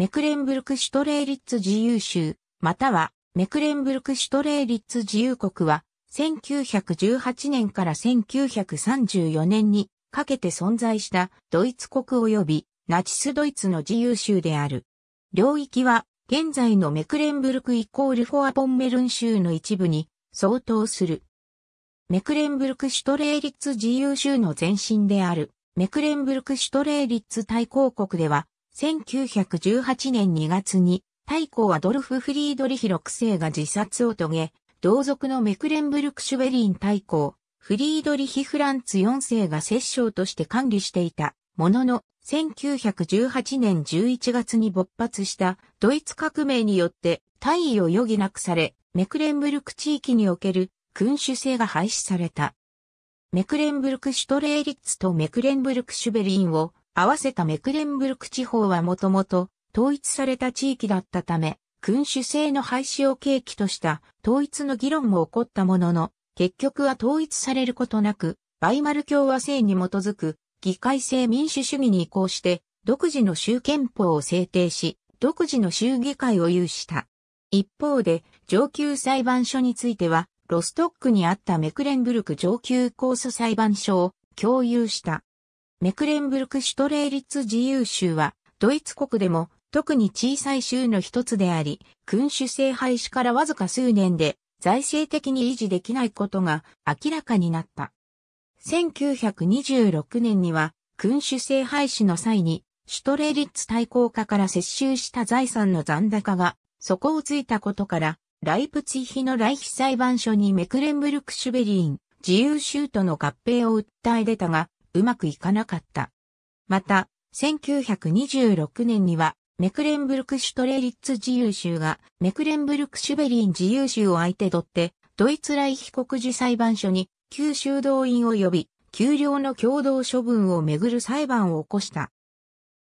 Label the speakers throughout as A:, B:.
A: メクレンブルクシュトレーリッツ自由州、またはメクレンブルクシュトレーリッツ自由国は、1918年から1934年にかけて存在したドイツ国及びナチスドイツの自由州である。領域は現在のメクレンブルクイコールフォアポンメルン州の一部に相当する。メクレンブルクシュトレーリッツ自由州の前身であるメクレンブルクシュトレーリッツ大公国では1918年2月に、太公アドルフ・フリードリヒ6世が自殺を遂げ、同族のメクレンブルク・シュベリン太公、フリードリヒ・フランツ4世が摂政として管理していたものの、1918年11月に勃発したドイツ革命によって退位を余儀なくされ、メクレンブルク地域における君主制が廃止された。メクレンブルク・シュトレーリッツとメクレンブルク・シュベリンを合わせたメクレンブルク地方はもともと統一された地域だったため、君主制の廃止を契機とした統一の議論も起こったものの、結局は統一されることなく、バイマル共和制に基づく議会制民主主義に移行して、独自の州憲法を制定し、独自の州議会を有した。一方で、上級裁判所については、ロストックにあったメクレンブルク上級控訴裁判所を共有した。メクレンブルクシュトレーリッツ自由州は、ドイツ国でも特に小さい州の一つであり、君主制廃止からわずか数年で財政的に維持できないことが明らかになった。1926年には、君主制廃止の際に、シュトレーリッツ対抗家から接収した財産の残高が底をついたことから、ライプツィヒのライ避裁判所にメクレンブルクシュベリーン、自由州との合併を訴え出たが、うまくいかなかった。また、1926年には、メクレンブルクシュトレリッツ自由州が、メクレンブルクシュベリン自由州を相手取って、ドイツライ被告時裁判所に、旧修道院を呼び、給料の共同処分をめぐる裁判を起こした。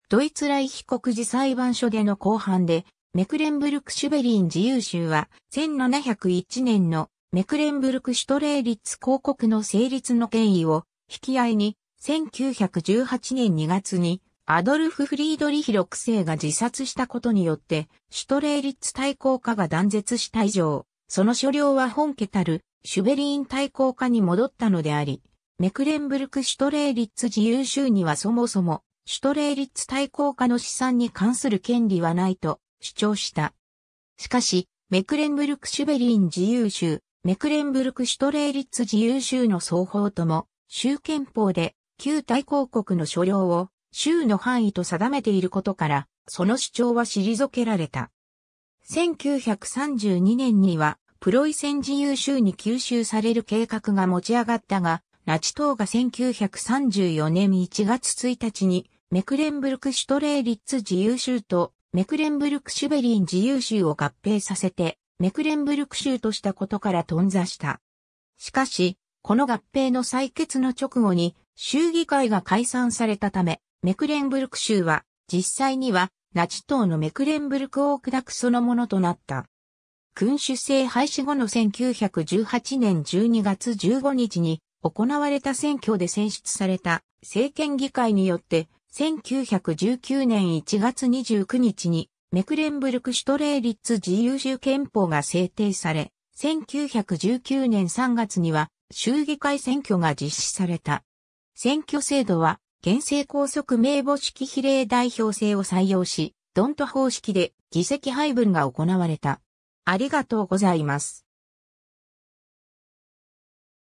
A: ドイツライ被告時裁判所での公判で、メクレンブルクシュベリン自由州は、1701年のメクレンブルクシュトレーリッツ公国の成立の権威を、引き合いに、1918年2月にアドルフ・フリードリヒ6世が自殺したことによって、シュトレーリッツ対抗化が断絶した以上、その所領は本家たるシュベリーン対抗化に戻ったのであり、メクレンブルク・シュトレーリッツ自由州にはそもそも、シュトレーリッツ対抗化の資産に関する権利はないと主張した。しかし、メクレンブルク・シュベリーン自由州、メクレンブルク・シュトレーリッツ自由州の双方とも、州憲法で旧大公国の所領を州の範囲と定めていることから、その主張は退けられた。1932年には、プロイセン自由州に吸収される計画が持ち上がったが、ナチ党が1934年1月1日に、メクレンブルクシュトレーリッツ自由州とメクレンブルクシュベリン自由州を合併させて、メクレンブルク州としたことから頓挫した。しかし、この合併の採決の直後に、州議会が解散されたため、メクレンブルク州は、実際には、ナチ党のメクレンブルク王区諾そのものとなった。君主制廃止後の1918年12月15日に行われた選挙で選出された政権議会によって、1919年1月29日にメクレンブルクシュトレーリッツ自由州憲法が制定され、1919年3月には州議会選挙が実施された。選挙制度は、現政拘束名簿式比例代表制を採用し、ドント方式で議席配分が行われた。ありがとうございます。